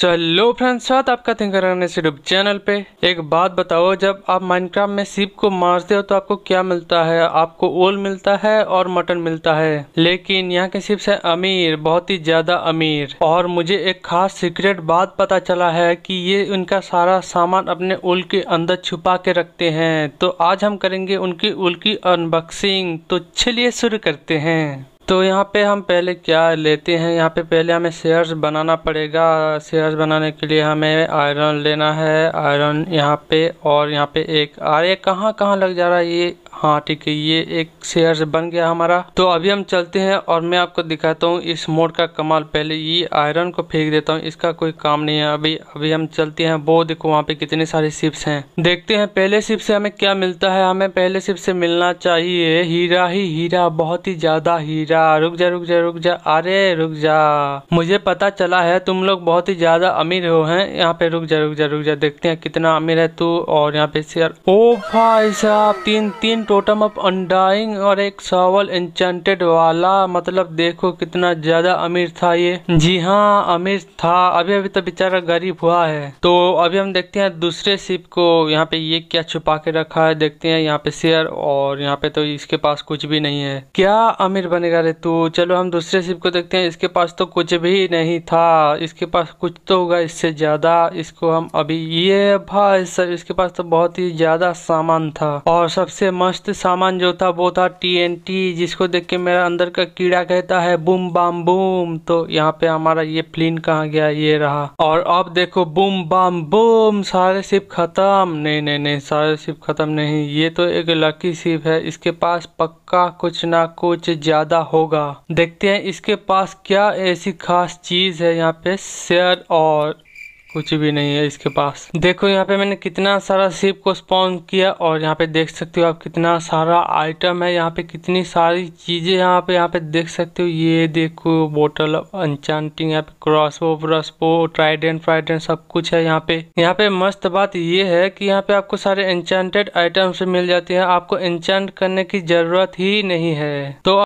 चलो फ्रेंड्स साथ आपका थिंकर यूनिवर्सिटी चैनल पे एक बात बताओ जब आप माइनक्राफ्ट में सीप को मारते हो तो आपको क्या मिलता है आपको ओल मिलता है और मटन मिलता है लेकिन यहाँ के सिप्स है अमीर बहुत ही ज्यादा अमीर और मुझे एक खास सीक्रेट बात पता चला है कि ये उनका सारा सामान अपने ओल के अंदर छुपा के रखते हैं तो आज हम करेंगे उनकी ओल की अनबॉक्सिंग तो चलिए शुरू करते हैं तो यहाँ पे हम पहले क्या लेते हैं यहाँ पे पहले हमें शेयर्स बनाना पड़ेगा शेयर्स बनाने के लिए हमें आयरन लेना है आयरन यहाँ पे और यहाँ पे एक अरे कहाँ कहाँ लग जा रहा है ये हाँ ठीक है ये एक शेयर बन गया हमारा तो अभी हम चलते हैं और मैं आपको दिखाता हूँ इस मोड का कमाल पहले ये आयरन को फेंक देता हूँ इसका कोई काम नहीं है अभी अभी हम चलते हैं वो देखो वहाँ पे कितने सारे शिप्स हैं देखते हैं पहले शिप से हमें क्या मिलता है हमें पहले शिप से मिलना चाहिए हीरा ही हीरा बहुत ही ज्यादा हीरा रुक जा रुक जा रुक जा अरे रुक जा मुझे पता चला है तुम लोग बहुत ही ज्यादा अमीर हो है यहाँ पे रुक जा रुक जा रुक जा देखते हैं कितना अमीर है तू और यहाँ पे शेयर ओ भाई साहब तीन तीन टोटम ऑफ अंडाइंग और एक सावल एन्चेंटेड वाला मतलब देखो कितना ज़्यादा अमीर था ये जी हाँ अमीर था अभी अभी तो बेचारा गरीब हुआ है तो अभी हम देखते हैं दूसरे शिप को यहाँ पे ये क्या छुपा के रखा है देखते हैं यहाँ पे शेयर और यहाँ पे तो इसके पास कुछ भी नहीं है क्या अमीर बनेगा रे तू चलो हम दूसरे शिप को देखते हैं इसके पास तो कुछ भी नहीं था इसके पास कुछ तो होगा इससे ज़्यादा इसको हम अभी ये भाई सर इसके पास तो बहुत ही ज़्यादा सामान था और सबसे मस्त मस्त सामान जो था वो था टीएनटी जिसको देख के मेरा अंदर का कीड़ा कहता है बूम बाम बूम तो यहाँ पे हमारा ये प्लेन कहाँ गया ये रहा और अब देखो बूम बाम बूम सारे सिप खत्म नहीं नहीं नहीं सारे सिप खत्म नहीं ये तो एक लकी सिप है इसके पास पक्का कुछ ना कुछ ज्यादा होगा देखते हैं इसके पास क्या ऐसी खास चीज है यहाँ पे शेयर और कुछ भी नहीं है इसके पास देखो यहाँ पे मैंने कितना सारा शिप को स्पॉन किया और यहाँ पे देख सकते हो आप कितना सारा आइटम है यहाँ पे कितनी सारी चीजें यहाँ पे यहाँ पे देख सकते हो ये देखो बोटल अनचांटिंग यहाँ पे क्रॉसबो ब्रसबो ट्राइडेंट फ्राइडेंट सब कुछ है यहाँ पे यहाँ पे मस्त बात ये है कि यहाँ पे आपको सारे एंचांटेड आइटम्स मिल जाती है आपको एंचांट करने की जरूरत ही नहीं है तो